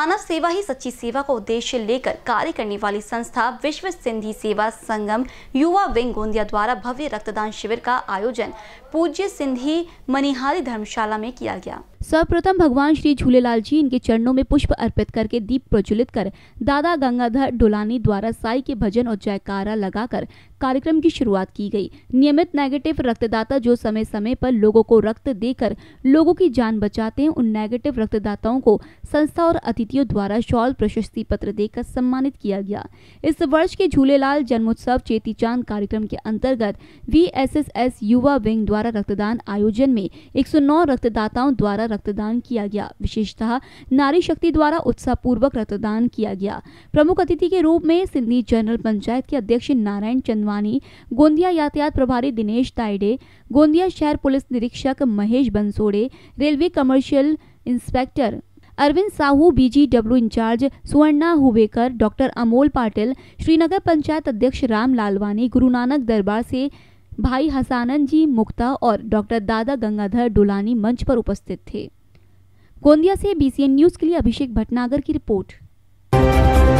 मानव सेवा ही सच्ची सेवा का उद्देश्य लेकर कार्य करने वाली संस्था विश्व सिंधी सेवा संगम युवा विंग गोंदिया द्वारा भव्य रक्तदान शिविर का आयोजन पूज्य सिंधी मनिहारी धर्मशाला में किया गया सर्वप्रथम भगवान श्री झूलेलाल जी इनके चरणों में पुष्प अर्पित करके दीप प्रज्वलित कर दादा गंगाधर डोलानी द्वारा साई के भजन और जयकारा लगाकर कार्यक्रम की शुरुआत की गई नियमित नेगेटिव रक्तदाता जो समय समय पर लोगों को रक्त देकर लोगों की जान बचाते हैं उन नेगेटिव रक्तदाताओं को संस्था और अतिथियों द्वारा शॉल प्रशस्ति पत्र देकर सम्मानित किया गया इस वर्ष के झूलेलाल जन्मोत्सव चेती चांद कार्यक्रम के अंतर्गत वी युवा विंग द्वारा रक्तदान आयोजन में एक रक्तदाताओं द्वारा रक्तदान किया गया विशेषतः नारी शक्ति द्वारा उत्साह पूर्वक रक्तदान किया गया प्रमुख अतिथि के रूप में सिंधी जनरल पंचायत के अध्यक्ष नारायण चंद्र बनवानी गोंदिया यातायात प्रभारी दिनेश ताइडे गोंदिया शहर पुलिस निरीक्षक Mahesh Bansode railway commercial inspector Arvind Sahu BGW in charge Suvarna Hubekar doctor Amol Patil Shrinagar panchayat अध्यक्ष राम लालवानी गुरु नानक दरबार से भाई हसानंद जी मुक्ता और डॉक्टर दादा गंगाधर डोलानी मंच पर उपस्थित थे गोंदिया से बीसीएन न्यूज के लिए अभिषेक भटनागर की रिपोर्ट